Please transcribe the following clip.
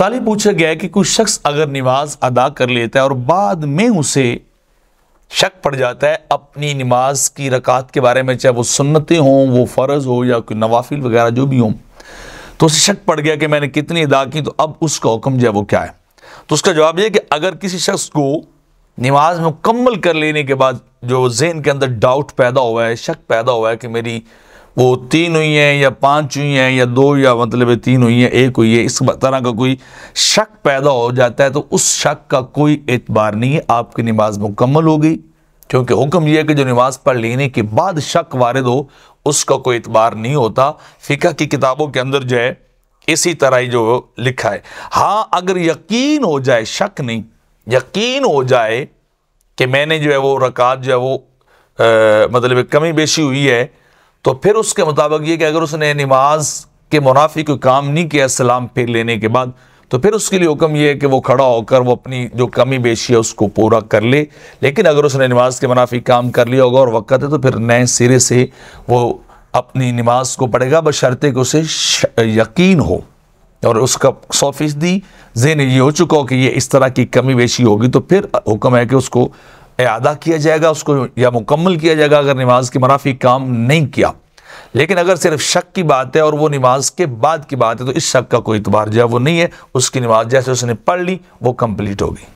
साल ही पूछा गया कि कुछ शख्स अगर नमाज अदा कर लेता है और बाद में उसे शक पड़ जाता है अपनी नमाज की रकात के बारे में चाहे वो सुन्नतें हों वो फ़र्ज़ हो या कोई नवाफिल वगैरह जो भी हों तो उसे शक पड़ गया कि मैंने कितनी अदा की तो अब उसका हुक्म जो है वो क्या है तो उसका जवाब यह कि अगर किसी शख्स को नमाज मुकम्मल कर लेने के बाद जो जहन के अंदर डाउट पैदा हुआ है शक पैदा हुआ है कि मेरी वो तीन हुई हैं या पाँच हुई हैं या दो या मतलब तीन हुई हैं एक हुई है इस तरह का कोई शक पैदा हो जाता है तो उस शक का कोई एतबार नहीं है आपकी नमाज मुकम्मल हो गई क्योंकि हुक्म यह है कि जो नमाज पढ़ लेने के बाद शक वारद हो उसका कोई एतबार नहीं होता फ़िका की किताबों के अंदर जो है इसी तरह ही जो लिखा है हाँ अगर यकीन हो जाए शक नहीं यकीन हो जाए कि मैंने जो है वो रकात जो है वो आ, मतलब कमी बेशी हुई है तो फिर उसके मुताबिक ये कि अगर उसने नमाज के मुनाफी कोई काम नहीं किया सलाम फिर लेने के बाद तो फिर उसके लिए हुक्म यह है कि वो खड़ा होकर वो अपनी जो कमी बेशी है उसको पूरा कर ले लेकिन अगर उसने नमाज के मुनाफी काम कर लिया होगा और वक़्त है तो फिर नए सिरे से वो अपनी नमाज को पढ़ेगा बशर्ते कि उसे यकीन हो और उसका सौ फीसदी जेन ये हो चुका हो कि ये इस तरह की कमी बेशी होगी तो फिर हुक्म है कि उसको अदा किया जाएगा उसको या मुकम्मल किया जाएगा अगर नमाज की मनाफी काम नहीं किया लेकिन अगर सिर्फ शक की बात है और वो नमाज के बाद की बात है तो इस शक का कोई इतबार जो है वो नहीं है उसकी नमाज जैसे उसने पढ़ ली वो कम्प्लीट होगी